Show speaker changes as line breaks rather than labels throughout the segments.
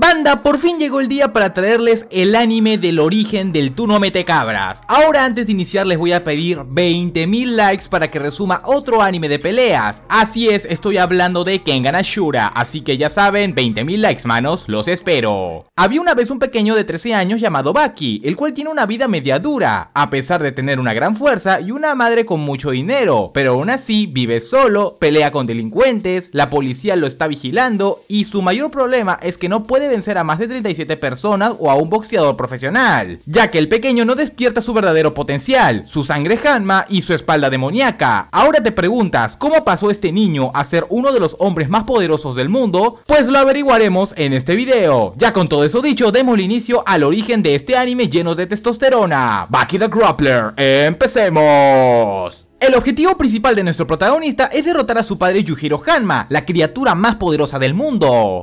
Banda, por fin llegó el día para traerles el anime del origen del Tú no mete cabras. Ahora antes de iniciar les voy a pedir 20.000 likes para que resuma otro anime de peleas. Así es, estoy hablando de Kengan Ashura, así que ya saben, 20.000 likes manos, los espero. Había una vez un pequeño de 13 años llamado Baki, el cual tiene una vida media dura, a pesar de tener una gran fuerza y una madre con mucho dinero, pero aún así vive solo, pelea con delincuentes, la policía lo está vigilando y su mayor problema es que no puede vencer a más de 37 personas o a un boxeador profesional, ya que el pequeño no despierta su verdadero potencial, su sangre Hanma y su espalda demoníaca. Ahora te preguntas, ¿cómo pasó este niño a ser uno de los hombres más poderosos del mundo? Pues lo averiguaremos en este video. Ya con todo eso dicho, demos inicio al origen de este anime lleno de testosterona. ¡Bucky the Grappler, empecemos. El objetivo principal de nuestro protagonista es derrotar a su padre Yujiro Hanma, la criatura más poderosa del mundo.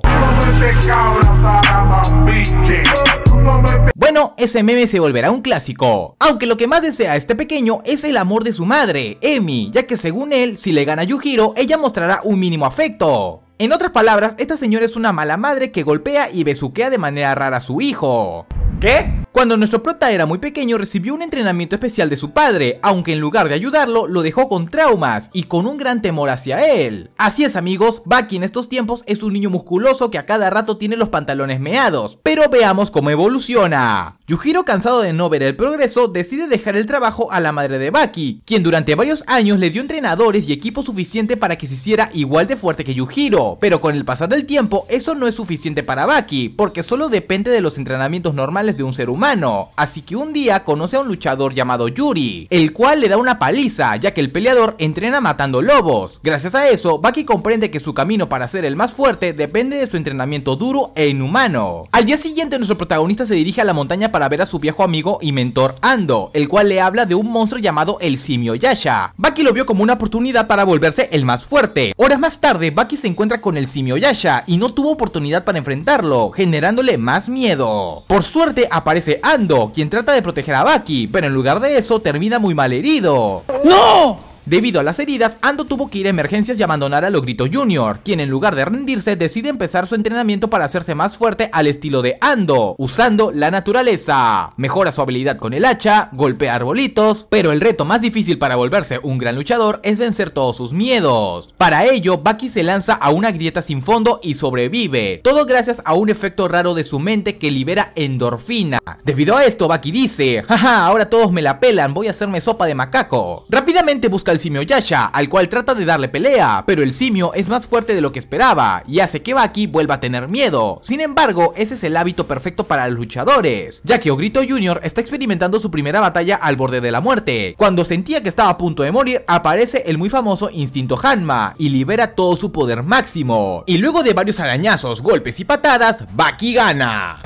Bueno, ese meme se volverá un clásico. Aunque lo que más desea este pequeño es el amor de su madre, Emi, ya que según él, si le gana Yujiro, ella mostrará un mínimo afecto. En otras palabras, esta señora es una mala madre que golpea y besuquea de manera rara a su hijo. ¿Qué? Cuando nuestro prota era muy pequeño recibió un entrenamiento especial de su padre, aunque en lugar de ayudarlo lo dejó con traumas y con un gran temor hacia él. Así es amigos, Bucky en estos tiempos es un niño musculoso que a cada rato tiene los pantalones meados, pero veamos cómo evoluciona. Yujiro, cansado de no ver el progreso, decide dejar el trabajo a la madre de Baki, quien durante varios años le dio entrenadores y equipo suficiente para que se hiciera igual de fuerte que Yujiro, pero con el pasar del tiempo eso no es suficiente para Baki, porque solo depende de los entrenamientos normales de un ser humano, así que un día conoce a un luchador llamado Yuri, el cual le da una paliza, ya que el peleador entrena matando lobos. Gracias a eso, Baki comprende que su camino para ser el más fuerte depende de su entrenamiento duro e inhumano. Al día siguiente nuestro protagonista se dirige a la montaña para ver a su viejo amigo y mentor Ando, el cual le habla de un monstruo llamado el simio Yasha. Baki lo vio como una oportunidad para volverse el más fuerte. Horas más tarde, Baki se encuentra con el simio Yasha y no tuvo oportunidad para enfrentarlo, generándole más miedo. Por suerte aparece Ando, quien trata de proteger a Baki, pero en lugar de eso termina muy mal herido. ¡No! Debido a las heridas, Ando tuvo que ir a emergencias y abandonar a Logrito Jr., quien en lugar de rendirse decide empezar su entrenamiento para hacerse más fuerte al estilo de Ando, usando la naturaleza. Mejora su habilidad con el hacha, golpea arbolitos, pero el reto más difícil para volverse un gran luchador es vencer todos sus miedos. Para ello, Baki se lanza a una grieta sin fondo y sobrevive, todo gracias a un efecto raro de su mente que libera endorfina. Debido a esto, Baki dice, jaja, ahora todos me la pelan, voy a hacerme sopa de macaco. Rápidamente busca el simio Yasha, al cual trata de darle pelea, pero el simio es más fuerte de lo que esperaba y hace que Baki vuelva a tener miedo. Sin embargo, ese es el hábito perfecto para los luchadores, ya que Ogrito Jr. está experimentando su primera batalla al borde de la muerte. Cuando sentía que estaba a punto de morir, aparece el muy famoso instinto Hanma y libera todo su poder máximo. Y luego de varios arañazos, golpes y patadas, Baki gana.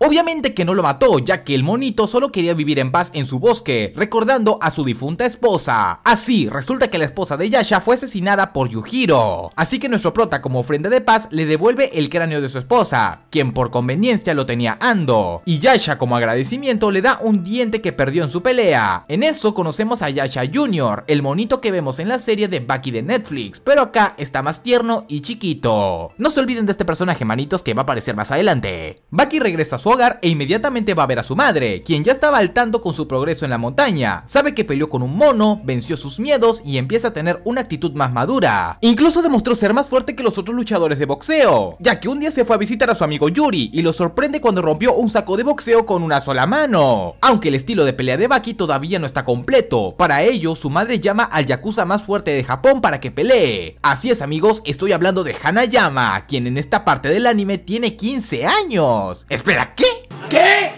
Obviamente que no lo mató, ya que el monito solo quería vivir en paz en su bosque, recordando a su difunta esposa. Así, resulta que la esposa de Yasha fue asesinada por Yujiro. Así que nuestro prota como ofrenda de paz le devuelve el cráneo de su esposa, quien por conveniencia lo tenía Ando. Y Yasha como agradecimiento le da un diente que perdió en su pelea. En eso conocemos a Yasha Jr., el monito que vemos en la serie de Bucky de Netflix, pero acá está más tierno y chiquito. No se olviden de este personaje manitos que va a aparecer más adelante. Bucky regresa a su Hogar e inmediatamente va a ver a su madre, quien ya estaba altando con su progreso en la montaña. Sabe que peleó con un mono, venció sus miedos y empieza a tener una actitud más madura. Incluso demostró ser más fuerte que los otros luchadores de boxeo, ya que un día se fue a visitar a su amigo Yuri y lo sorprende cuando rompió un saco de boxeo con una sola mano. Aunque el estilo de pelea de Baki todavía no está completo, para ello su madre llama al Yakuza más fuerte de Japón para que pelee. Así es amigos, estoy hablando de Hanayama, quien en esta parte del anime tiene 15 años. Espera, ¿Qué? ¿Qué?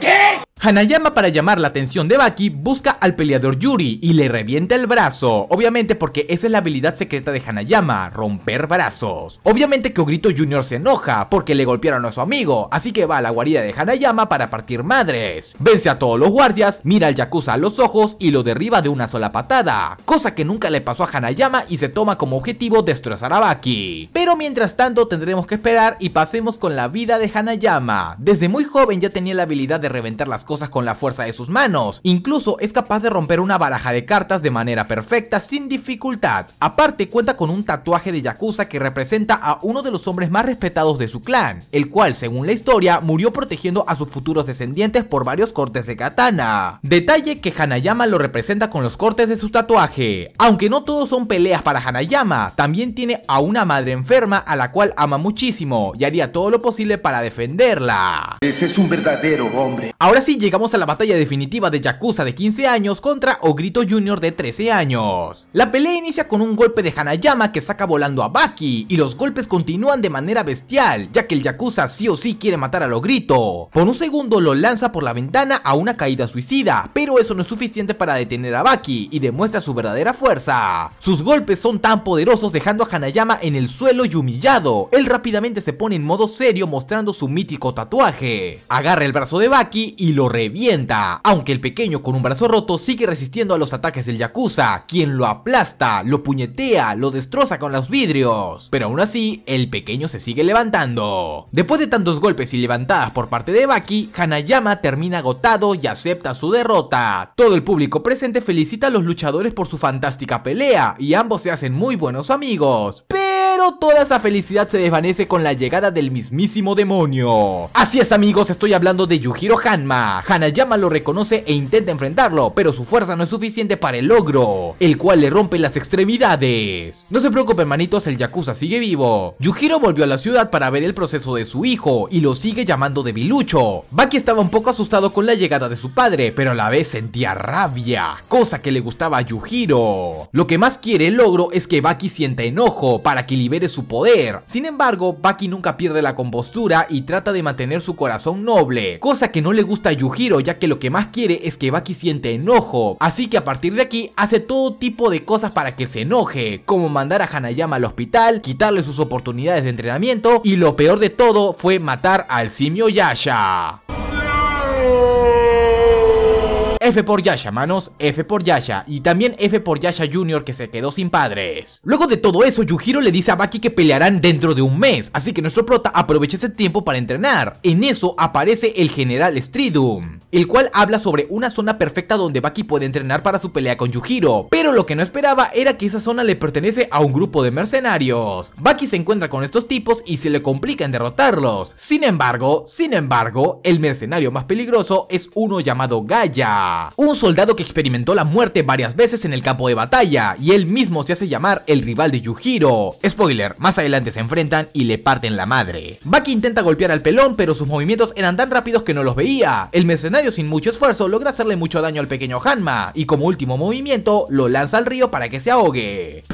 ¿Qué? Hanayama para llamar la atención de Baki busca al peleador Yuri y le revienta el brazo, obviamente porque esa es la habilidad secreta de Hanayama, romper brazos. Obviamente que Ogrito Jr. se enoja porque le golpearon a su amigo, así que va a la guarida de Hanayama para partir madres. Vence a todos los guardias, mira al Yakuza a los ojos y lo derriba de una sola patada, cosa que nunca le pasó a Hanayama y se toma como objetivo destrozar a Baki. Pero mientras tanto tendremos que esperar y pasemos con la vida de Hanayama. Desde muy joven ya tenía la habilidad de reventar las cosas con la fuerza de sus manos. Incluso es capaz de romper una baraja de cartas de manera perfecta sin dificultad. Aparte cuenta con un tatuaje de Yakuza que representa a uno de los hombres más respetados de su clan, el cual según la historia murió protegiendo a sus futuros descendientes por varios cortes de katana. Detalle que Hanayama lo representa con los cortes de su tatuaje. Aunque no todos son peleas para Hanayama, también tiene a una madre enferma a la cual ama muchísimo y haría todo lo posible para defenderla. Ese es un verdadero hombre. Ahora sí llegamos a la batalla definitiva de Yakuza de 15 años contra Ogrito Jr. de 13 años. La pelea inicia con un golpe de Hanayama que saca volando a Baki y los golpes continúan de manera bestial, ya que el Yakuza sí o sí quiere matar al Ogrito. Por un segundo lo lanza por la ventana a una caída suicida, pero eso no es suficiente para detener a Baki y demuestra su verdadera fuerza. Sus golpes son tan poderosos dejando a Hanayama en el suelo y humillado. Él rápidamente se pone en modo serio mostrando su mítico tatuaje. Agarra el brazo de Baki y lo revienta, aunque el pequeño con un brazo roto sigue resistiendo a los ataques del Yakuza, quien lo aplasta, lo puñetea, lo destroza con los vidrios, pero aún así el pequeño se sigue levantando. Después de tantos golpes y levantadas por parte de Baki, Hanayama termina agotado y acepta su derrota. Todo el público presente felicita a los luchadores por su fantástica pelea y ambos se hacen muy buenos amigos, pero toda esa felicidad se desvanece con la llegada del mismísimo demonio. Así es amigos, estoy hablando de Yujiro Hanma, Hanayama lo reconoce e intenta enfrentarlo, pero su fuerza no es suficiente para el logro, el cual le rompe las extremidades. No se preocupen manitos, el Yakuza sigue vivo. Yujiro volvió a la ciudad para ver el proceso de su hijo y lo sigue llamando debilucho. Baki estaba un poco asustado con la llegada de su padre, pero a la vez sentía rabia, cosa que le gustaba a Yujiro. Lo que más quiere el logro es que Baki sienta enojo para que libere su poder. Sin embargo, Baki nunca pierde la compostura y trata de mantener su corazón noble, cosa que no le gusta a Yujiro Giro, ya que lo que más quiere es que Baki siente enojo, así que a partir de aquí hace todo tipo de cosas para que se enoje, como mandar a Hanayama al hospital, quitarle sus oportunidades de entrenamiento y lo peor de todo fue matar al simio Yasha. F por Yasha, manos, F por Yasha. Y también F por Yasha Jr. que se quedó sin padres. Luego de todo eso, Yujiro le dice a Baki que pelearán dentro de un mes, así que nuestro prota aprovecha ese tiempo para entrenar. En eso aparece el general Stridum, el cual habla sobre una zona perfecta donde Baki puede entrenar para su pelea con Yujiro, pero lo que no esperaba era que esa zona le pertenece a un grupo de mercenarios. Baki se encuentra con estos tipos y se le complica en derrotarlos. Sin embargo, sin embargo, el mercenario más peligroso es uno llamado Gaya un soldado que experimentó la muerte varias veces en el campo de batalla y él mismo se hace llamar el rival de Yujiro. Spoiler, más adelante se enfrentan y le parten la madre. Baki intenta golpear al pelón pero sus movimientos eran tan rápidos que no los veía. El mercenario sin mucho esfuerzo logra hacerle mucho daño al pequeño Hanma y como último movimiento lo lanza al río para que se ahogue.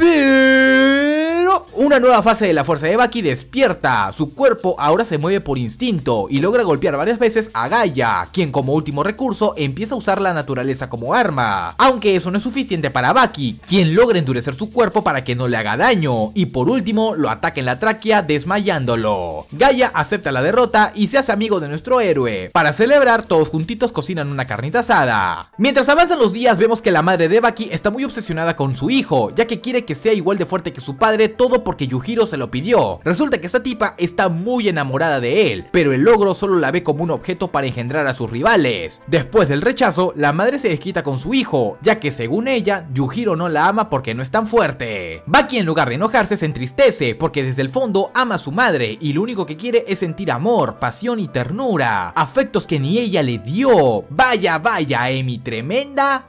Una nueva fase de la fuerza de Baki despierta, su cuerpo ahora se mueve por instinto y logra golpear varias veces a Gaia, quien como último recurso empieza a usar la naturaleza como arma, aunque eso no es suficiente para Baki, quien logra endurecer su cuerpo para que no le haga daño y por último lo ataca en la tráquea desmayándolo. Gaia acepta la derrota y se hace amigo de nuestro héroe, para celebrar todos juntitos cocinan una carnita asada. Mientras avanzan los días vemos que la madre de Baki está muy obsesionada con su hijo, ya que quiere que sea igual de fuerte que su padre todo porque Yujiro se lo pidió. Resulta que esta tipa está muy enamorada de él, pero el logro solo la ve como un objeto para engendrar a sus rivales. Después del rechazo, la madre se desquita con su hijo, ya que según ella, Yujiro no la ama porque no es tan fuerte. Baki en lugar de enojarse se entristece porque desde el fondo ama a su madre y lo único que quiere es sentir amor, pasión y ternura, afectos que ni ella le dio. Vaya, vaya, Emi, tremenda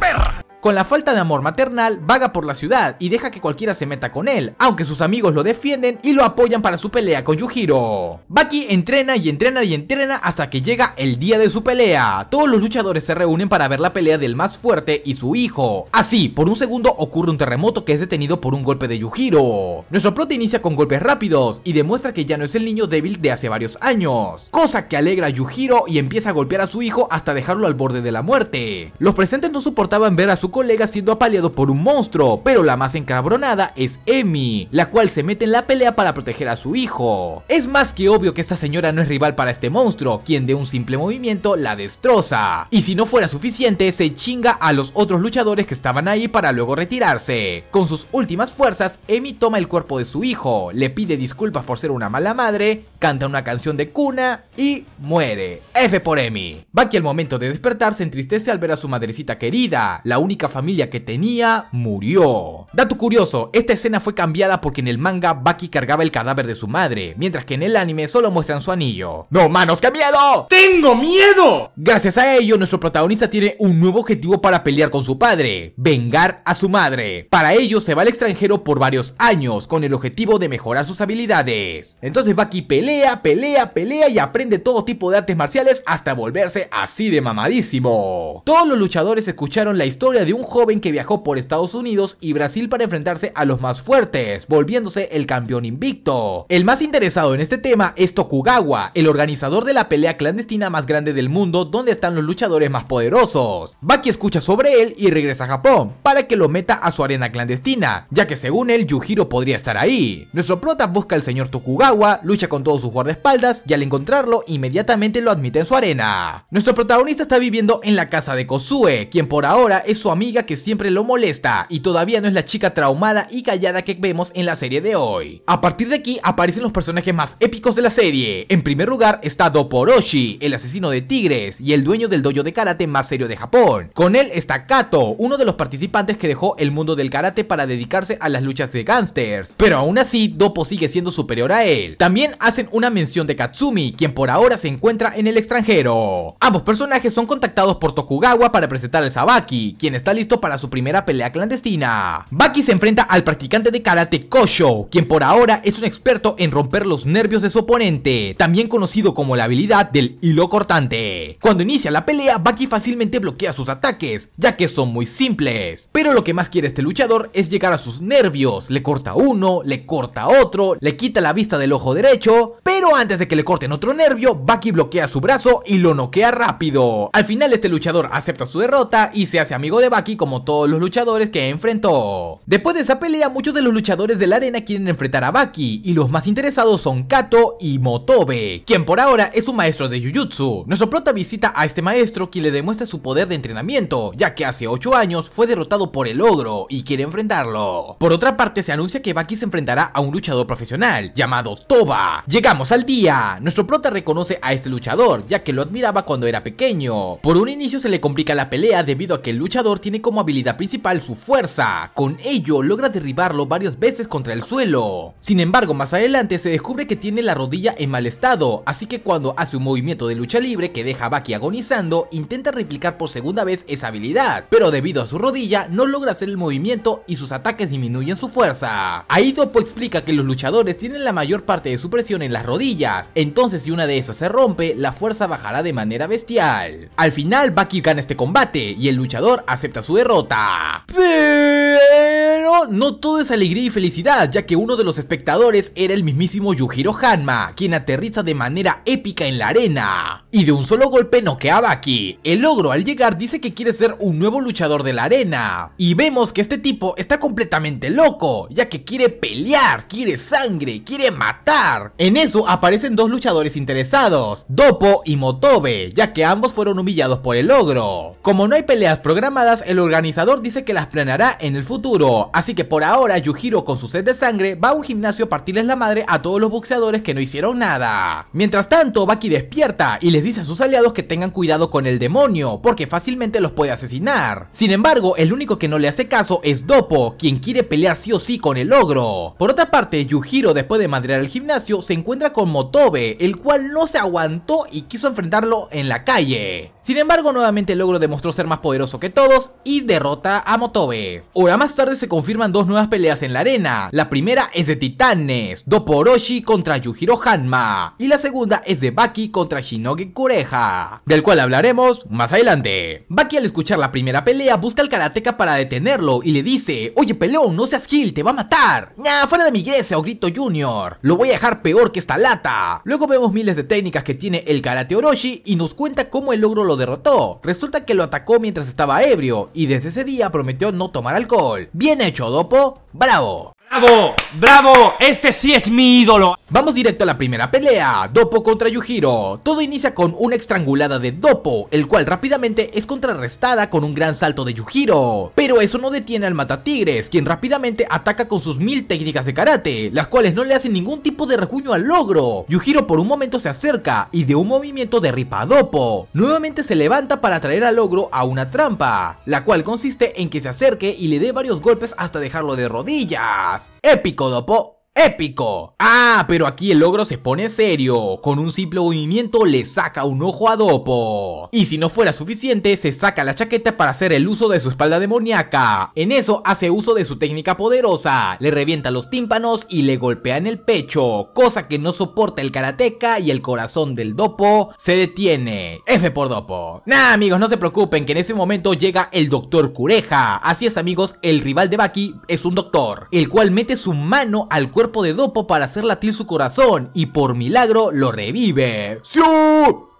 perra con la falta de amor maternal, vaga por la ciudad y deja que cualquiera se meta con él, aunque sus amigos lo defienden y lo apoyan para su pelea con Yujiro. Baki entrena y entrena y entrena hasta que llega el día de su pelea. Todos los luchadores se reúnen para ver la pelea del más fuerte y su hijo. Así, por un segundo ocurre un terremoto que es detenido por un golpe de Yujiro. Nuestro plot inicia con golpes rápidos y demuestra que ya no es el niño débil de hace varios años, cosa que alegra a Yujiro y empieza a golpear a su hijo hasta dejarlo al borde de la muerte. Los presentes no soportaban ver a su colega siendo apaleado por un monstruo, pero la más encabronada es Emi, la cual se mete en la pelea para proteger a su hijo. Es más que obvio que esta señora no es rival para este monstruo, quien de un simple movimiento la destroza. Y si no fuera suficiente, se chinga a los otros luchadores que estaban ahí para luego retirarse. Con sus últimas fuerzas, Emi toma el cuerpo de su hijo, le pide disculpas por ser una mala madre, canta una canción de cuna y muere. F por Emi. Bucky al momento de despertar se entristece al ver a su madrecita querida, la única familia que tenía murió. Dato curioso, esta escena fue cambiada porque en el manga Baki cargaba el cadáver de su madre, mientras que en el anime solo muestran su anillo. ¡No, manos, qué miedo! ¡Tengo miedo! Gracias a ello, nuestro protagonista tiene un nuevo objetivo para pelear con su padre, vengar a su madre. Para ello se va al extranjero por varios años, con el objetivo de mejorar sus habilidades. Entonces Baki pelea, pelea, pelea y aprende todo tipo de artes marciales hasta volverse así de mamadísimo. Todos los luchadores escucharon la historia de un joven que viajó por Estados Unidos y Brasil para enfrentarse a los más fuertes, volviéndose el campeón invicto. El más interesado en este tema es Tokugawa, el organizador de la pelea clandestina más grande del mundo donde están los luchadores más poderosos. Baki escucha sobre él y regresa a Japón para que lo meta a su arena clandestina, ya que según él Yujiro podría estar ahí. Nuestro prota busca al señor Tokugawa, lucha con todos sus guardaespaldas y al encontrarlo inmediatamente lo admite en su arena. Nuestro protagonista está viviendo en la casa de Kosue, quien por ahora es su amigo amiga que siempre lo molesta y todavía no es la chica traumada y callada que vemos en la serie de hoy. A partir de aquí aparecen los personajes más épicos de la serie. En primer lugar está Doporoshi, el asesino de tigres y el dueño del dojo de karate más serio de Japón. Con él está Kato, uno de los participantes que dejó el mundo del karate para dedicarse a las luchas de gangsters, pero aún así Dopo sigue siendo superior a él. También hacen una mención de Katsumi, quien por ahora se encuentra en el extranjero. Ambos personajes son contactados por Tokugawa para presentar al Sabaki, quien está listo para su primera pelea clandestina. Baki se enfrenta al practicante de karate Kosho, quien por ahora es un experto en romper los nervios de su oponente, también conocido como la habilidad del hilo cortante. Cuando inicia la pelea, Baki fácilmente bloquea sus ataques, ya que son muy simples. Pero lo que más quiere este luchador es llegar a sus nervios, le corta uno, le corta otro, le quita la vista del ojo derecho, pero antes de que le corten otro nervio, Baki bloquea su brazo y lo noquea rápido. Al final este luchador acepta su derrota y se hace amigo de Baki como todos los luchadores que enfrentó. Después de esa pelea muchos de los luchadores de la arena quieren enfrentar a Baki y los más interesados son Kato y Motobe, quien por ahora es un maestro de Jujutsu. Nuestro prota visita a este maestro quien le demuestra su poder de entrenamiento, ya que hace 8 años fue derrotado por el ogro y quiere enfrentarlo. Por otra parte se anuncia que Baki se enfrentará a un luchador profesional llamado Toba. Llegamos al día, nuestro prota reconoce a este luchador ya que lo admiraba cuando era pequeño. Por un inicio se le complica la pelea debido a que el luchador tiene como habilidad principal su fuerza, con ello logra derribarlo varias veces contra el suelo. Sin embargo, más adelante se descubre que tiene la rodilla en mal estado, así que cuando hace un movimiento de lucha libre que deja a Baki agonizando, intenta replicar por segunda vez esa habilidad, pero debido a su rodilla no logra hacer el movimiento y sus ataques disminuyen su fuerza. Ahí Dopo explica que los luchadores tienen la mayor parte de su presión en las rodillas, entonces si una de esas se rompe, la fuerza bajará de manera bestial. Al final, Baki gana este combate y el luchador hace a su derrota. Pero no todo es alegría y felicidad, ya que uno de los espectadores era el mismísimo Yujiro Hanma, quien aterriza de manera épica en la arena. Y de un solo golpe noqueaba aquí. El ogro al llegar dice que quiere ser un nuevo luchador de la arena. Y vemos que este tipo está completamente loco, ya que quiere pelear, quiere sangre, quiere matar. En eso aparecen dos luchadores interesados, Dopo y Motobe, ya que ambos fueron humillados por el ogro. Como no hay peleas programadas, el organizador dice que las planeará en el futuro, así que por ahora Yujiro con su sed de sangre va a un gimnasio a partirles la madre a todos los boxeadores que no hicieron nada. Mientras tanto, Baki despierta y les dice a sus aliados que tengan cuidado con el demonio, porque fácilmente los puede asesinar. Sin embargo, el único que no le hace caso es Dopo, quien quiere pelear sí o sí con el ogro. Por otra parte, Yujiro después de madrear el gimnasio se encuentra con Motobe, el cual no se aguantó y quiso enfrentarlo en la calle. Sin embargo, nuevamente el logro demostró ser más poderoso que todos y derrota a Motobe. Hora más tarde se confirman dos nuevas peleas en la arena. La primera es de titanes, Doporoshi contra Yujiro Hanma. Y la segunda es de Baki contra Shinogi Kureha, del cual hablaremos más adelante. Baki al escuchar la primera pelea busca al karateka para detenerlo y le dice, oye peleón no seas gil, te va a matar. Nah, fuera de mi iglesia, oh, grito Junior. Lo voy a dejar peor que esta lata. Luego vemos miles de técnicas que tiene el karate Orochi y nos cuenta cómo el logro lo derrotó. Resulta que lo atacó mientras estaba ebrio y desde ese día prometió no tomar alcohol. Bien hecho, Dopo. Bravo. Bravo, bravo. Este sí es mi ídolo. Vamos directo a la primera pelea, Dopo contra Yujiro. Todo inicia con una estrangulada de Dopo, el cual rápidamente es contrarrestada con un gran salto de Yujiro. Pero eso no detiene al Matatigres, quien rápidamente ataca con sus mil técnicas de karate, las cuales no le hacen ningún tipo de recuño al logro. Yujiro por un momento se acerca y de un movimiento derripa a Dopo. Nuevamente se levanta para traer al logro a una trampa, la cual consiste en que se acerque y le dé varios golpes hasta dejarlo de rodillas. ¡Épico Dopo! ¡Épico! Ah, pero aquí el ogro se pone serio. Con un simple movimiento le saca un ojo a Dopo. Y si no fuera suficiente, se saca la chaqueta para hacer el uso de su espalda demoníaca. En eso hace uso de su técnica poderosa. Le revienta los tímpanos y le golpea en el pecho. Cosa que no soporta el karateca y el corazón del Dopo se detiene. F por Dopo. Nah, amigos, no se preocupen que en ese momento llega el doctor Cureja. Así es, amigos, el rival de Baki es un doctor. El cual mete su mano al cuerpo cuerpo de Dopo para hacer latir su corazón y por milagro lo revive. ¡Sí!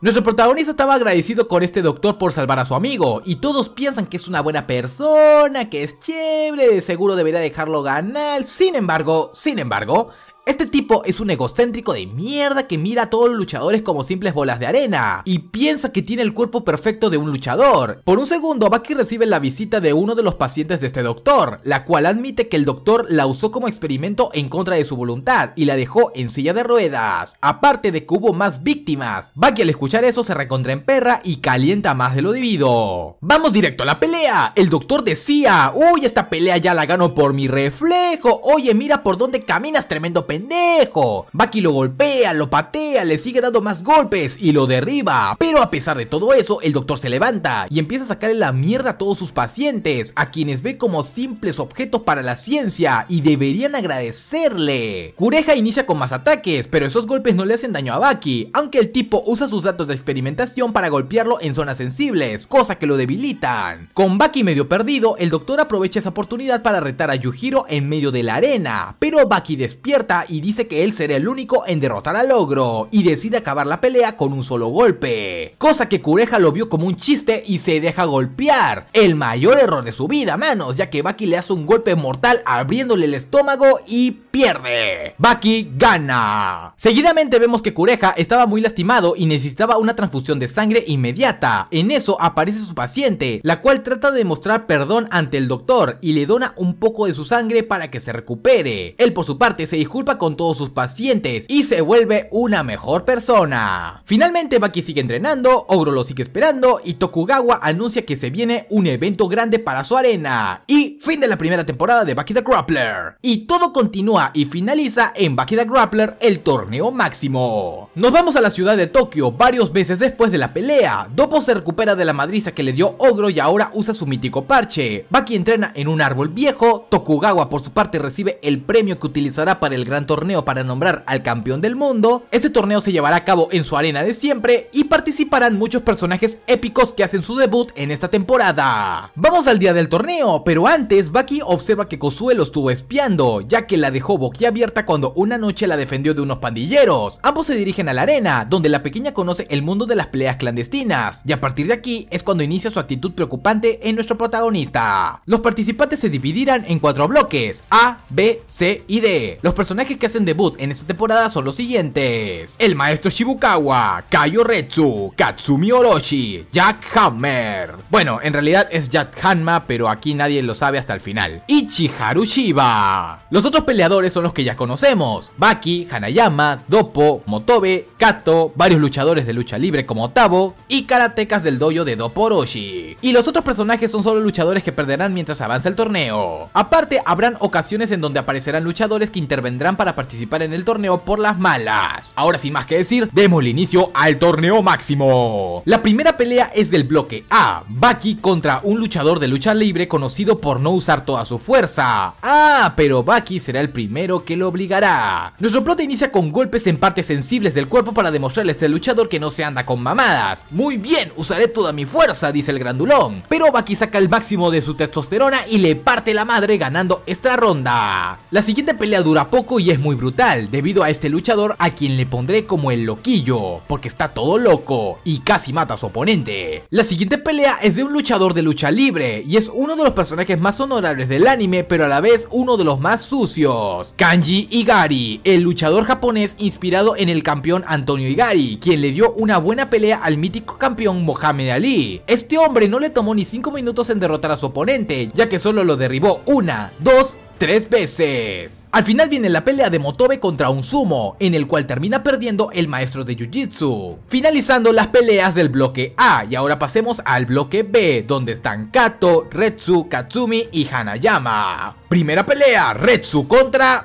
Nuestro protagonista estaba agradecido con este doctor por salvar a su amigo y todos piensan que es una buena persona, que es chévere, seguro debería dejarlo ganar. Sin embargo, sin embargo, este tipo es un egocéntrico de mierda que mira a todos los luchadores como simples bolas de arena y piensa que tiene el cuerpo perfecto de un luchador. Por un segundo, Bucky recibe la visita de uno de los pacientes de este doctor, la cual admite que el doctor la usó como experimento en contra de su voluntad y la dejó en silla de ruedas. Aparte de que hubo más víctimas, Bucky al escuchar eso se recontra en perra y calienta más de lo debido. Vamos directo a la pelea. El doctor decía, uy, esta pelea ya la gano por mi reflejo. Oye, mira por dónde caminas, tremendo pendejo. Baki lo golpea, lo patea, le sigue dando más golpes y lo derriba. Pero a pesar de todo eso, el doctor se levanta y empieza a sacarle la mierda a todos sus pacientes, a quienes ve como simples objetos para la ciencia y deberían agradecerle. Kureja inicia con más ataques, pero esos golpes no le hacen daño a Baki, aunque el tipo usa sus datos de experimentación para golpearlo en zonas sensibles, cosa que lo debilitan. Con Baki medio perdido, el doctor aprovecha esa oportunidad para retar a Yujiro en medio de la arena, pero Baki despierta y dice que él será el único en derrotar al ogro y decide acabar la pelea con un solo golpe, cosa que Cureja lo vio como un chiste y se deja golpear, el mayor error de su vida manos, ya que Baki le hace un golpe mortal abriéndole el estómago y pierde. Baki gana. Seguidamente vemos que Cureja estaba muy lastimado y necesitaba una transfusión de sangre inmediata. En eso aparece su paciente, la cual trata de mostrar perdón ante el doctor y le dona un poco de su sangre para que se recupere. Él por su parte se disculpa con todos sus pacientes y se vuelve una mejor persona. Finalmente Baki sigue entrenando, Ogro lo sigue esperando y Tokugawa anuncia que se viene un evento grande para su arena. Y fin de la primera temporada de Baki the Grappler. Y todo continúa y finaliza en Baki the Grappler el torneo máximo. Nos vamos a la ciudad de Tokio varios veces después de la pelea. Dopo se recupera de la madriza que le dio Ogro y ahora usa su mítico parche. Baki entrena en un árbol viejo, Tokugawa por su parte recibe el premio que utilizará para el gran torneo para nombrar al campeón del mundo. Este torneo se llevará a cabo en su arena de siempre y participarán muchos personajes épicos que hacen su debut en esta temporada. Vamos al día del torneo, pero antes Baki observa que Kosue lo estuvo espiando, ya que la dejó boquiabierta cuando una noche la defendió de unos pandilleros. Ambos se dirigen a la arena, donde la pequeña conoce el mundo de las peleas clandestinas, y a partir de aquí es cuando inicia su actitud preocupante en nuestro protagonista. Los participantes se dividirán en cuatro bloques, A, B, C y D. Los personajes que hacen debut en esta temporada son los siguientes. El maestro Shibukawa, Kayo Retsu, Katsumi Orochi, Jack Hammer. Bueno, en realidad es Jack Hanma, pero aquí nadie lo sabe hasta el final. Ichiharu Shiba. Los otros peleadores son los que ya conocemos. Baki, Hanayama, Dopo, Motobe, Kato, varios luchadores de lucha libre como Tavo y karatecas del dojo de Dopo Orochi. Y los otros personajes son solo luchadores que perderán mientras avanza el torneo. Aparte, habrán ocasiones en donde aparecerán luchadores que intervendrán para para participar en el torneo por las malas. Ahora sin más que decir, el inicio al torneo máximo. La primera pelea es del bloque A, Baki contra un luchador de lucha libre conocido por no usar toda su fuerza. Ah, pero Baki será el primero que lo obligará. Nuestro plot inicia con golpes en partes sensibles del cuerpo para demostrarle a este luchador que no se anda con mamadas. Muy bien, usaré toda mi fuerza, dice el grandulón. Pero Baki saca el máximo de su testosterona y le parte la madre ganando esta ronda. La siguiente pelea dura poco y es muy brutal, debido a este luchador a quien le pondré como el loquillo, porque está todo loco y casi mata a su oponente. La siguiente pelea es de un luchador de lucha libre y es uno de los personajes más honorables del anime, pero a la vez uno de los más sucios. Kanji Igari, el luchador japonés inspirado en el campeón Antonio Igari, quien le dio una buena pelea al mítico campeón Mohamed Ali. Este hombre no le tomó ni 5 minutos en derrotar a su oponente, ya que solo lo derribó una, dos tres veces. Al final viene la pelea de Motobe contra un sumo, en el cual termina perdiendo el maestro de Jiu-Jitsu. Finalizando las peleas del bloque A y ahora pasemos al bloque B, donde están Kato, Retsu, Katsumi y Hanayama. Primera pelea, Retsu contra...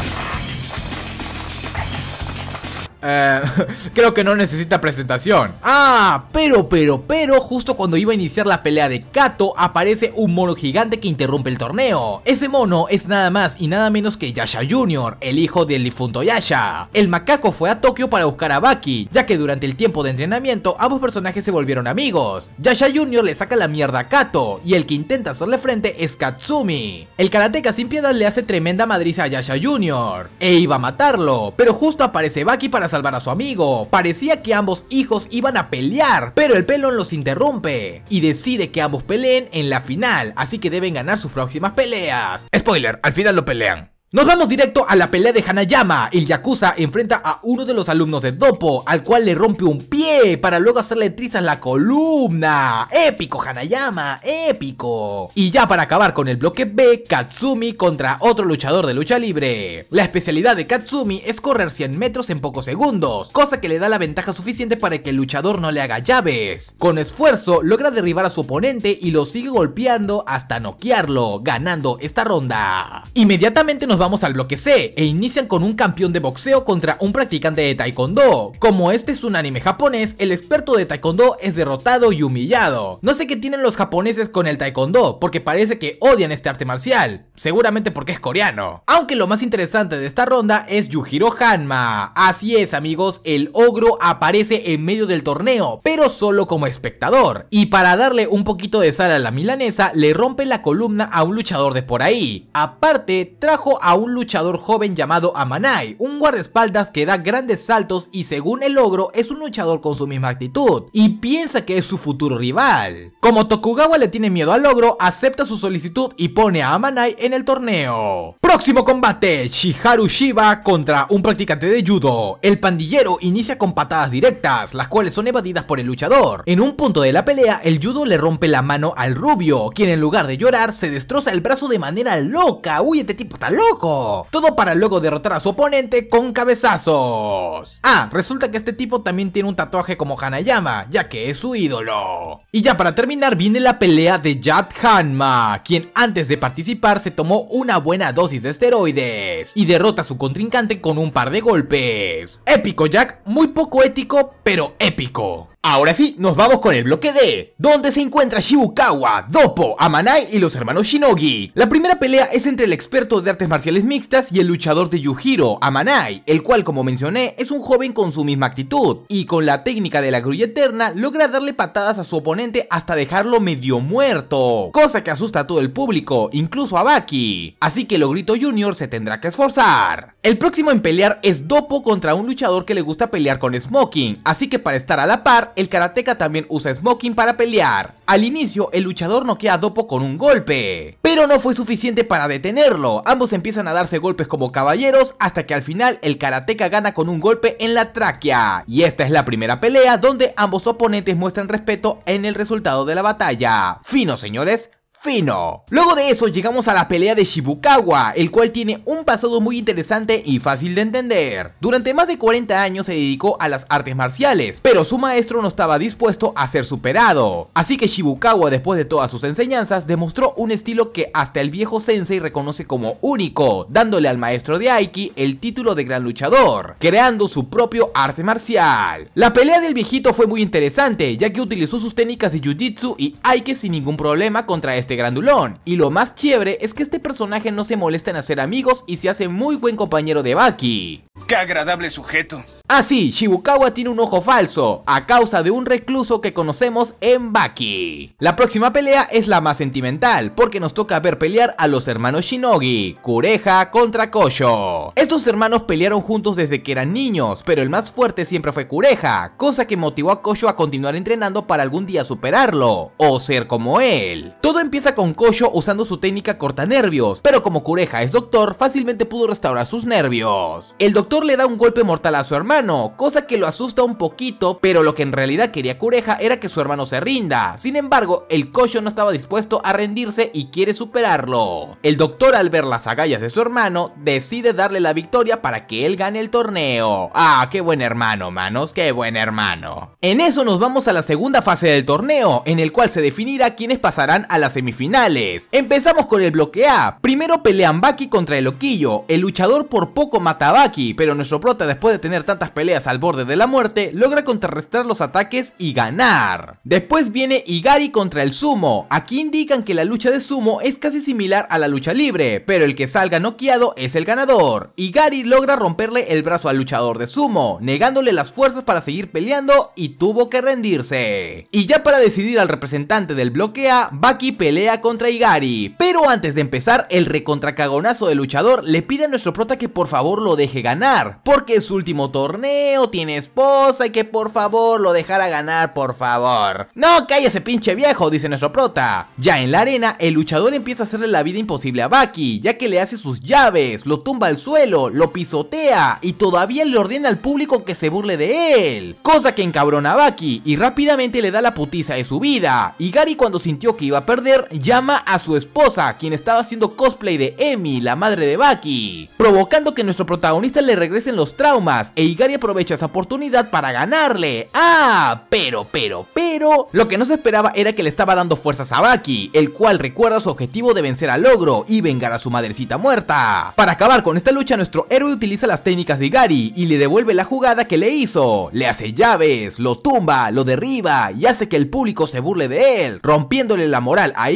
Eh, creo que no necesita presentación. Ah, pero, pero, pero, justo cuando iba a iniciar la pelea de Kato, aparece un mono gigante que interrumpe el torneo. Ese mono es nada más y nada menos que Yasha Jr., el hijo del difunto Yasha. El macaco fue a Tokio para buscar a Baki, ya que durante el tiempo de entrenamiento, ambos personajes se volvieron amigos. Yasha Jr. le saca la mierda a Kato, y el que intenta hacerle frente es Katsumi. El karateka sin piedad le hace tremenda madriza a Yasha Jr., e iba a matarlo, pero justo aparece Baki para salvarlo salvar a su amigo. Parecía que ambos hijos iban a pelear, pero el pelón los interrumpe y decide que ambos peleen en la final, así que deben ganar sus próximas peleas. Spoiler, al final lo pelean. Nos vamos directo a la pelea de Hanayama. El Yakuza enfrenta a uno de los alumnos de Dopo, al cual le rompe un pie para luego hacerle trizas la columna. Épico Hanayama, épico. Y ya para acabar con el bloque B, Katsumi contra otro luchador de lucha libre. La especialidad de Katsumi es correr 100 metros en pocos segundos, cosa que le da la ventaja suficiente para que el luchador no le haga llaves. Con esfuerzo logra derribar a su oponente y lo sigue golpeando hasta noquearlo, ganando esta ronda. Inmediatamente nos vamos al bloque C e inician con un campeón de boxeo contra un practicante de taekwondo. Como este es un anime japonés, el experto de taekwondo es derrotado y humillado. No sé qué tienen los japoneses con el taekwondo, porque parece que odian este arte marcial, seguramente porque es coreano. Aunque lo más interesante de esta ronda es Yujiro Hanma. Así es amigos, el ogro aparece en medio del torneo, pero solo como espectador. Y para darle un poquito de sal a la milanesa, le rompe la columna a un luchador de por ahí. Aparte, trajo a a un luchador joven llamado Amanai, un guardaespaldas que da grandes saltos y según el logro es un luchador con su misma actitud y piensa que es su futuro rival. Como Tokugawa le tiene miedo al logro, acepta su solicitud y pone a Amanai en el torneo. Próximo combate, Shiharu Shiba contra un practicante de judo. El pandillero inicia con patadas directas, las cuales son evadidas por el luchador. En un punto de la pelea, el judo le rompe la mano al rubio, quien en lugar de llorar se destroza el brazo de manera loca. Uy, este tipo está loco. Todo para luego derrotar a su oponente con cabezazos. Ah, resulta que este tipo también tiene un tatuaje como Hanayama, ya que es su ídolo. Y ya para terminar viene la pelea de Jad Hanma, quien antes de participar se tomó una buena dosis de esteroides y derrota a su contrincante con un par de golpes. Épico Jack, muy poco ético, pero épico. Ahora sí, nos vamos con el bloque D, donde se encuentra Shibukawa, Dopo, Amanai y los hermanos Shinogi. La primera pelea es entre el experto de artes marciales mixtas y el luchador de Yujiro, Amanai, el cual como mencioné es un joven con su misma actitud, y con la técnica de la grulla eterna logra darle patadas a su oponente hasta dejarlo medio muerto, cosa que asusta a todo el público, incluso a Baki, así que Logrito Junior se tendrá que esforzar. El próximo en pelear es Dopo contra un luchador que le gusta pelear con Smoking, así que para estar a la par el karateka también usa smoking para pelear. Al inicio, el luchador noquea a Dopo con un golpe, pero no fue suficiente para detenerlo. Ambos empiezan a darse golpes como caballeros hasta que al final el karateka gana con un golpe en la tráquea. Y esta es la primera pelea donde ambos oponentes muestran respeto en el resultado de la batalla. Fino, señores. Fino. Luego de eso llegamos a la pelea de Shibukawa, el cual tiene un pasado muy interesante y fácil de entender. Durante más de 40 años se dedicó a las artes marciales, pero su maestro no estaba dispuesto a ser superado. Así que Shibukawa después de todas sus enseñanzas demostró un estilo que hasta el viejo sensei reconoce como único, dándole al maestro de Aiki el título de gran luchador, creando su propio arte marcial. La pelea del viejito fue muy interesante, ya que utilizó sus técnicas de Jiu-Jitsu y Aiki sin ningún problema contra este este grandulón. Y lo más chévere es que este personaje no se molesta en hacer amigos y se hace muy buen compañero de Baki. ¡Qué agradable sujeto! Ah sí, Shibukawa tiene un ojo falso, a causa de un recluso que conocemos en Baki. La próxima pelea es la más sentimental, porque nos toca ver pelear a los hermanos Shinogi, Kureha contra Kosho. Estos hermanos pelearon juntos desde que eran niños, pero el más fuerte siempre fue Kureha, cosa que motivó a Kosho a continuar entrenando para algún día superarlo, o ser como él. Todo empieza empieza con Koyo usando su técnica corta nervios, pero como Cureja es doctor, fácilmente pudo restaurar sus nervios. El doctor le da un golpe mortal a su hermano, cosa que lo asusta un poquito, pero lo que en realidad quería Cureja era que su hermano se rinda. Sin embargo, el Koyo no estaba dispuesto a rendirse y quiere superarlo. El doctor al ver las agallas de su hermano, decide darle la victoria para que él gane el torneo. Ah, qué buen hermano, manos, qué buen hermano. En eso nos vamos a la segunda fase del torneo, en el cual se definirá quiénes pasarán a la semifinal semifinales. Empezamos con el bloque A. Primero pelean Baki contra el oquillo. El luchador por poco mata a Baki, pero nuestro prota después de tener tantas peleas al borde de la muerte, logra contrarrestar los ataques y ganar. Después viene Igari contra el Sumo. Aquí indican que la lucha de Sumo es casi similar a la lucha libre, pero el que salga noqueado es el ganador. Igari logra romperle el brazo al luchador de Sumo, negándole las fuerzas para seguir peleando y tuvo que rendirse. Y ya para decidir al representante del bloque A, Baki pelea Lea contra Igari. Pero antes de empezar, el recontracagonazo del luchador le pide a nuestro prota que por favor lo deje ganar, porque es su último torneo, tiene esposa y que por favor lo dejara ganar, por favor. No, ese pinche viejo, dice nuestro prota. Ya en la arena, el luchador empieza a hacerle la vida imposible a Baki, ya que le hace sus llaves, lo tumba al suelo, lo pisotea y todavía le ordena al público que se burle de él. Cosa que encabrona a Baki y rápidamente le da la putiza de su vida. Y cuando sintió que iba a perder, llama a su esposa, quien estaba haciendo cosplay de Emi, la madre de Baki, provocando que nuestro protagonista le regresen los traumas e Igari aprovecha esa oportunidad para ganarle. Ah, pero, pero, pero, lo que no se esperaba era que le estaba dando fuerzas a Baki, el cual recuerda su objetivo de vencer al logro y vengar a su madrecita muerta. Para acabar con esta lucha, nuestro héroe utiliza las técnicas de Igari y le devuelve la jugada que le hizo. Le hace llaves, lo tumba, lo derriba y hace que el público se burle de él, rompiéndole la moral a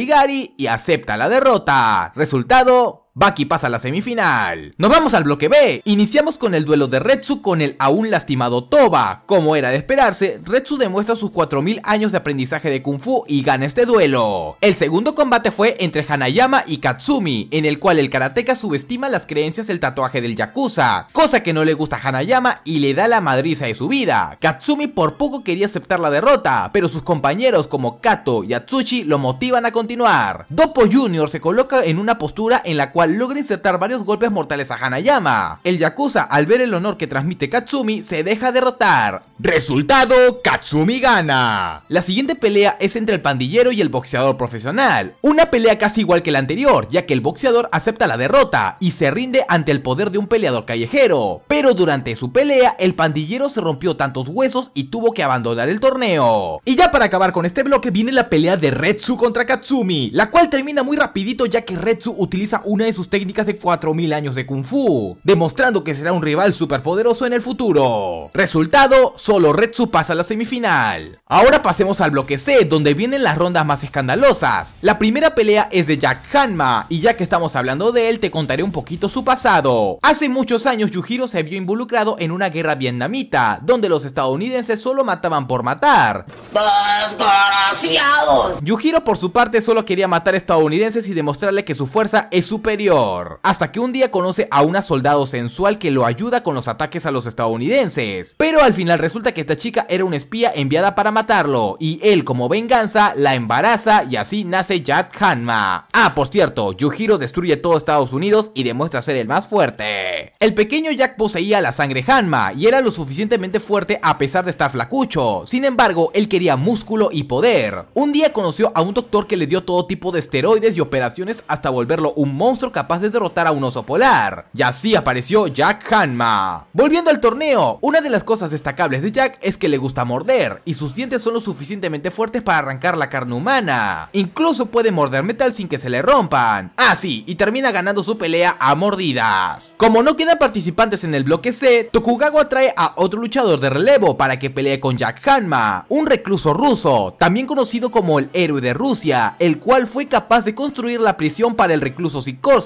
y acepta la derrota. Resultado Baki pasa a la semifinal. Nos vamos al bloque B. Iniciamos con el duelo de Retsu con el aún lastimado Toba. Como era de esperarse, Retsu demuestra sus 4000 años de aprendizaje de Kung Fu y gana este duelo. El segundo combate fue entre Hanayama y Katsumi, en el cual el karateka subestima las creencias del tatuaje del Yakuza, cosa que no le gusta a Hanayama y le da la madriza de su vida. Katsumi por poco quería aceptar la derrota, pero sus compañeros como Kato y Atsushi lo motivan a continuar. Dopo Jr. se coloca en una postura en la cual logra insertar varios golpes mortales a Hanayama. El Yakuza, al ver el honor que transmite Katsumi, se deja derrotar. Resultado, Katsumi gana. La siguiente pelea es entre el pandillero y el boxeador profesional. Una pelea casi igual que la anterior, ya que el boxeador acepta la derrota y se rinde ante el poder de un peleador callejero. Pero durante su pelea, el pandillero se rompió tantos huesos y tuvo que abandonar el torneo. Y ya para acabar con este bloque viene la pelea de Retsu contra Katsumi, la cual termina muy rapidito ya que Retsu utiliza una sus técnicas de 4000 años de Kung Fu, demostrando que será un rival superpoderoso en el futuro. Resultado, solo Retsu pasa a la semifinal. Ahora pasemos al bloque C, donde vienen las rondas más escandalosas. La primera pelea es de Jack Hanma, y ya que estamos hablando de él, te contaré un poquito su pasado. Hace muchos años Yujiro se vio involucrado en una guerra vietnamita, donde los estadounidenses solo mataban por matar. ¡Desgraciados! Yujiro por su parte solo quería matar estadounidenses y demostrarle que su fuerza es superior hasta que un día conoce a una soldado sensual que lo ayuda con los ataques a los estadounidenses, pero al final resulta que esta chica era una espía enviada para matarlo, y él como venganza la embaraza y así nace Jack Hanma. Ah, por cierto, Yujiro destruye todo Estados Unidos y demuestra ser el más fuerte. El pequeño Jack poseía la sangre Hanma y era lo suficientemente fuerte a pesar de estar flacucho, sin embargo él quería músculo y poder. Un día conoció a un doctor que le dio todo tipo de esteroides y operaciones hasta volverlo un monstruo capaz de derrotar a un oso polar. Y así apareció Jack Hanma. Volviendo al torneo, una de las cosas destacables de Jack es que le gusta morder, y sus dientes son lo suficientemente fuertes para arrancar la carne humana. Incluso puede morder metal sin que se le rompan. Ah sí, y termina ganando su pelea a mordidas. Como no quedan participantes en el bloque C, Tokugawa trae a otro luchador de relevo para que pelee con Jack Hanma, un recluso ruso, también conocido como el héroe de Rusia, el cual fue capaz de construir la prisión para el recluso Sikorsky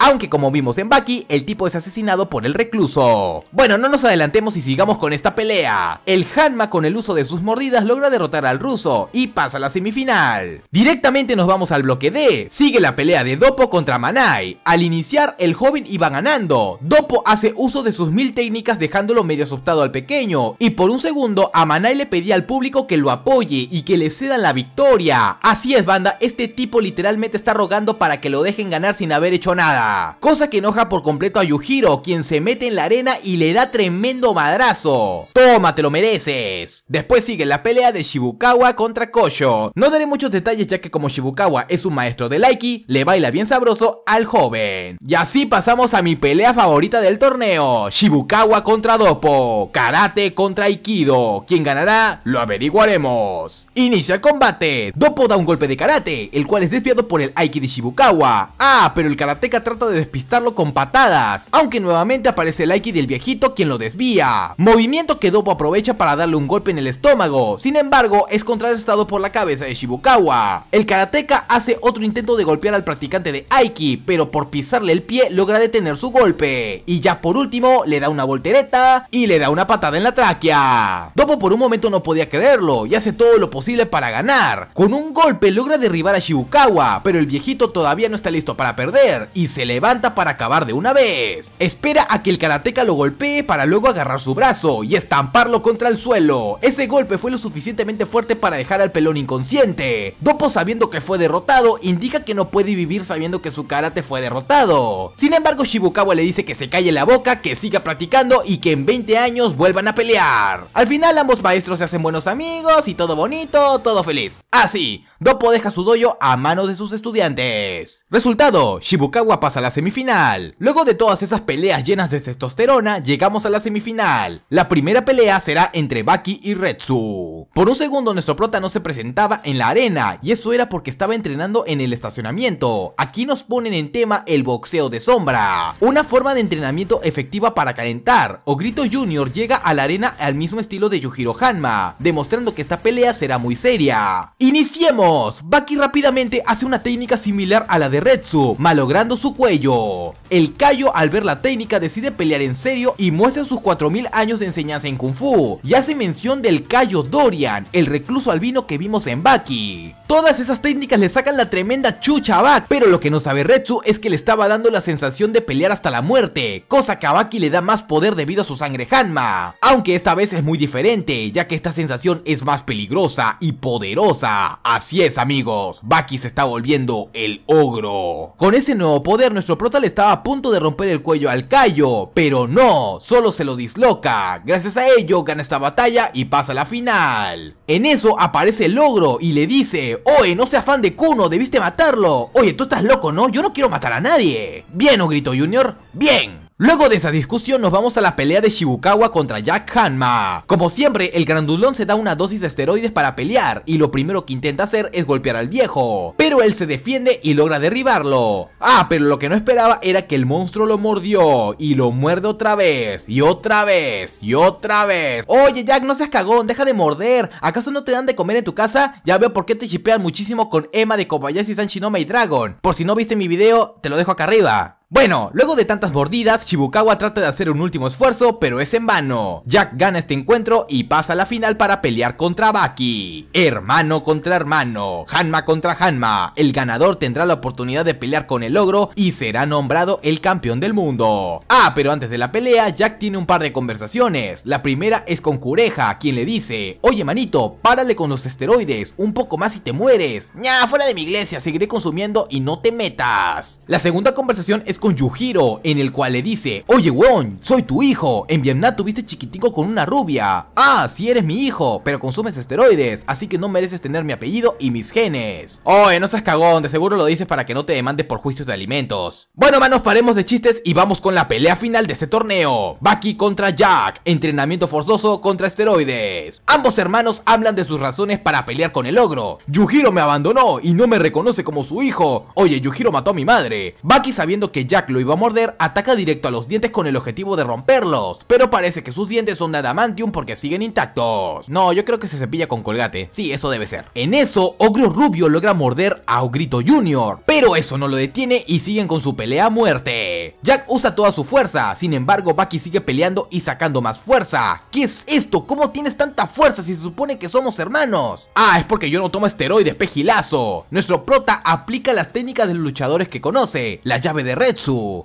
aunque como vimos en Baki, el tipo es asesinado por el recluso. Bueno, no nos adelantemos y sigamos con esta pelea. El Hanma con el uso de sus mordidas logra derrotar al ruso y pasa a la semifinal. Directamente nos vamos al bloque D. Sigue la pelea de Dopo contra Manai. Al iniciar, el joven iba ganando. Dopo hace uso de sus mil técnicas dejándolo medio asustado al pequeño. Y por un segundo, a Manai le pedía al público que lo apoye y que le cedan la victoria. Así es, banda, este tipo literalmente está rogando para que lo dejen ganar sin haber haber hecho nada. Cosa que enoja por completo a Yujiro, quien se mete en la arena y le da tremendo madrazo. Toma, te lo mereces. Después sigue la pelea de Shibukawa contra Koyo. No daré muchos detalles ya que como Shibukawa es un maestro de Laiki, le baila bien sabroso al joven. Y así pasamos a mi pelea favorita del torneo, Shibukawa contra Dopo, Karate contra Aikido. ¿Quién ganará? Lo averiguaremos. Inicia el combate. Dopo da un golpe de karate, el cual es desviado por el Aiki de Shibukawa. Ah, pero el karateka trata de despistarlo con patadas, aunque nuevamente aparece el Aiki del viejito quien lo desvía. Movimiento que Dopo aprovecha para darle un golpe en el estómago, sin embargo es contrarrestado por la cabeza de Shibukawa. El karateka hace otro intento de golpear al practicante de Aiki, pero por pisarle el pie logra detener su golpe. Y ya por último le da una voltereta y le da una patada en la tráquea. Dopo por un momento no podía creerlo y hace todo lo posible para ganar. Con un golpe logra derribar a Shibukawa, pero el viejito todavía no está listo para perder ver y se levanta para acabar de una vez. Espera a que el karateka lo golpee para luego agarrar su brazo y estamparlo contra el suelo. Ese golpe fue lo suficientemente fuerte para dejar al pelón inconsciente. Dopo sabiendo que fue derrotado indica que no puede vivir sabiendo que su karate fue derrotado. Sin embargo Shibukawa le dice que se calle la boca, que siga practicando y que en 20 años vuelvan a pelear. Al final ambos maestros se hacen buenos amigos y todo bonito, todo feliz. Así, ah, Dopo deja su dojo a manos de sus estudiantes. Resultado, Shibukawa pasa a la semifinal. Luego de todas esas peleas llenas de testosterona, llegamos a la semifinal. La primera pelea será entre Baki y Retsu. Por un segundo nuestro prota no se presentaba en la arena, y eso era porque estaba entrenando en el estacionamiento. Aquí nos ponen en tema el boxeo de sombra, una forma de entrenamiento efectiva para calentar. Ogrito Jr. llega a la arena al mismo estilo de Yujiro Hanma, demostrando que esta pelea será muy seria. ¡Iniciemos! Baki rápidamente hace una técnica similar a la de Retsu, malogrando su cuello. El Kayo al ver la técnica decide pelear en serio y muestra sus 4000 años de enseñanza en Kung Fu, y hace mención del Kayo Dorian, el recluso albino que vimos en Baki. Todas esas técnicas le sacan la tremenda chucha a Baki, pero lo que no sabe Retsu es que le estaba dando la sensación de pelear hasta la muerte, cosa que a Baki le da más poder debido a su sangre Hanma, aunque esta vez es muy diferente, ya que esta sensación es más peligrosa y poderosa, así amigos, Baki se está volviendo el ogro. Con ese nuevo poder nuestro prota le estaba a punto de romper el cuello al callo, pero no, solo se lo disloca. Gracias a ello gana esta batalla y pasa a la final. En eso aparece el ogro y le dice, oye no seas fan de Kuno, debiste matarlo. Oye tú estás loco no, yo no quiero matar a nadie. Bien grito Junior, bien. Luego de esa discusión nos vamos a la pelea de Shibukawa contra Jack Hanma. Como siempre, el grandulón se da una dosis de esteroides para pelear y lo primero que intenta hacer es golpear al viejo, pero él se defiende y logra derribarlo. Ah, pero lo que no esperaba era que el monstruo lo mordió y lo muerde otra vez, y otra vez, y otra vez. Oye Jack, no seas cagón, deja de morder, ¿acaso no te dan de comer en tu casa? Ya veo por qué te chipean muchísimo con Emma de Kobayashi Sanshinoma y Dragon. Por si no viste mi video, te lo dejo acá arriba. Bueno, luego de tantas mordidas, Shibukawa trata de hacer un último esfuerzo, pero es en vano. Jack gana este encuentro y pasa a la final para pelear contra Baki. Hermano contra hermano, Hanma contra Hanma. El ganador tendrá la oportunidad de pelear con el ogro y será nombrado el campeón del mundo. Ah, pero antes de la pelea, Jack tiene un par de conversaciones. La primera es con Kureja, quien le dice, oye manito, párale con los esteroides, un poco más y te mueres. Ya fuera de mi iglesia, seguiré consumiendo y no te metas. La segunda conversación es con Yujiro, en el cual le dice, oye Won, soy tu hijo, en Vietnam tuviste chiquitico con una rubia. Ah, si eres mi hijo, pero consumes esteroides, así que no mereces tener mi apellido y mis genes. Oye, no seas cagón, de seguro lo dices para que no te demande por juicios de alimentos. Bueno manos, paremos de chistes y vamos con la pelea final de este torneo. Baki contra Jack, entrenamiento forzoso contra esteroides. Ambos hermanos hablan de sus razones para pelear con el ogro. Yujiro me abandonó y no me reconoce como su hijo. Oye, Yujiro mató a mi madre. Baki sabiendo que Jack lo iba a morder, ataca directo a los dientes con el objetivo de romperlos, pero parece que sus dientes son de adamantium porque siguen intactos. No, yo creo que se cepilla con colgate, sí, eso debe ser. En eso, Ogro Rubio logra morder a Ogrito Jr., pero eso no lo detiene y siguen con su pelea a muerte. Jack usa toda su fuerza, sin embargo Bucky sigue peleando y sacando más fuerza. ¿Qué es esto? ¿Cómo tienes tanta fuerza si se supone que somos hermanos? Ah, es porque yo no tomo esteroides, pejilazo. Nuestro prota aplica las técnicas de los luchadores que conoce, la llave de Red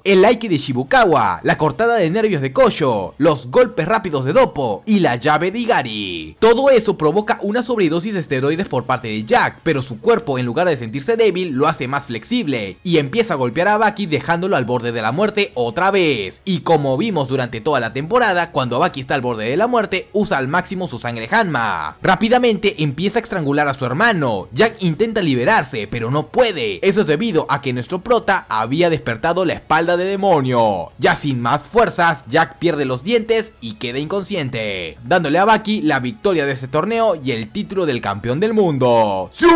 el Aiki de Shibukawa, la cortada de nervios de Kosho los golpes rápidos de Dopo y la llave de Igari. Todo eso provoca una sobredosis de esteroides por parte de Jack, pero su cuerpo en lugar de sentirse débil lo hace más flexible y empieza a golpear a Baki dejándolo al borde de la muerte otra vez. Y como vimos durante toda la temporada, cuando Baki está al borde de la muerte, usa al máximo su sangre Hanma. Rápidamente empieza a estrangular a su hermano, Jack intenta liberarse, pero no puede. Eso es debido a que nuestro prota había despertado la espalda de demonio. Ya sin más fuerzas, Jack pierde los dientes y queda inconsciente, dándole a Baki la victoria de ese torneo y el título del campeón del mundo. ¡Sí!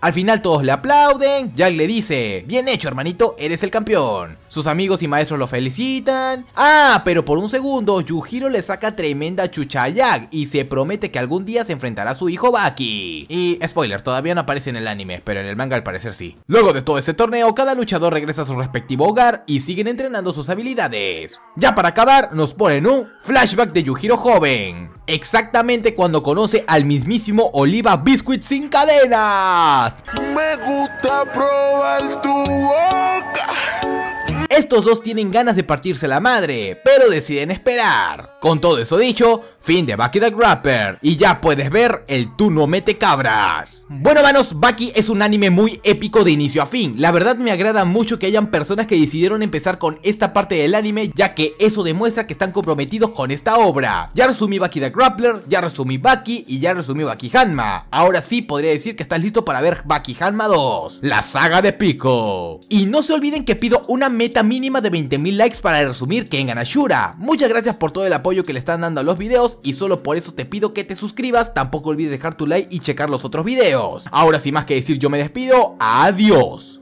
Al final todos le aplauden, Jack le dice, bien hecho hermanito, eres el campeón. Sus amigos y maestros lo felicitan. Ah, pero por un segundo, Yujiro le saca tremenda chucha a Jack y se promete que algún día se enfrentará a su hijo Baki. Y spoiler, todavía no aparece en el anime, pero en el manga al parecer sí. Luego de todo ese torneo, cada luchador regresa a su respectivo hogar y siguen entrenando sus habilidades. Ya para acabar, nos ponen un flashback de Yujiro joven. Exactamente cuando conoce al mismísimo Oliva Biscuit sin cadenas. Me gusta probar tu boca. Estos dos tienen ganas de partirse la madre, pero deciden esperar. Con todo eso dicho, Fin de Bucky the Grapper. Y ya puedes ver el Tú no mete cabras. Bueno, manos, Bucky es un anime muy épico de inicio a fin. La verdad me agrada mucho que hayan personas que decidieron empezar con esta parte del anime, ya que eso demuestra que están comprometidos con esta obra. Ya resumí Bucky the Grappler, ya resumí Bucky y ya resumí Bucky Hanma. Ahora sí podría decir que estás listo para ver Bucky Hanma 2, la saga de Pico. Y no se olviden que pido una meta mínima de 20.000 likes para resumir Kengan Ashura. Muchas gracias por todo el apoyo que le están dando a los videos y solo por eso te pido que te suscribas, tampoco olvides dejar tu like y checar los otros videos. Ahora sin más que decir yo me despido, adiós.